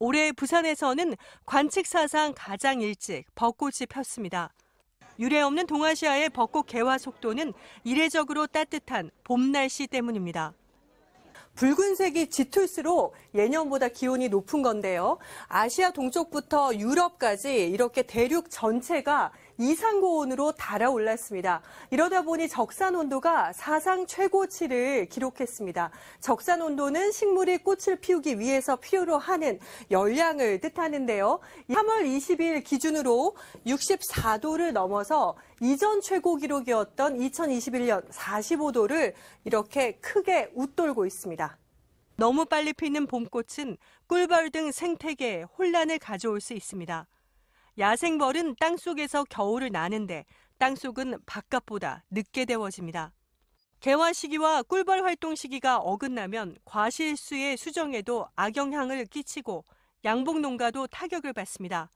올해 부산에서는 관측 사상 가장 일찍 벚꽃이 폈습니다. 유례 없는 동아시아의 벚꽃 개화 속도는 이례적으로 따뜻한 봄 날씨 때문입니다. 붉은색이 짙을수록 예년보다 기온이 높은 건데요. 아시아 동쪽부터 유럽까지 이렇게 대륙 전체가 이상고온으로 달아올랐습니다. 이러다 보니 적산 온도가 사상 최고치를 기록했습니다. 적산 온도는 식물이 꽃을 피우기 위해서 필요로 하는 열량을 뜻하는데요. 3월 20일 기준으로 64도를 넘어서 이전 최고 기록이었던 2021년 45도를 이렇게 크게 웃돌고 있습니다. 너무 빨리 피는 봄꽃은 꿀벌 등 생태계에 혼란을 가져올 수 있습니다. 야생벌은 땅속에서 겨울을 나는데 땅속은 바깥보다 늦게 데워집니다. 개화 시기와 꿀벌 활동 시기가 어긋나면 과실수의 수정에도 악영향을 끼치고 양봉 농가도 타격을 받습니다.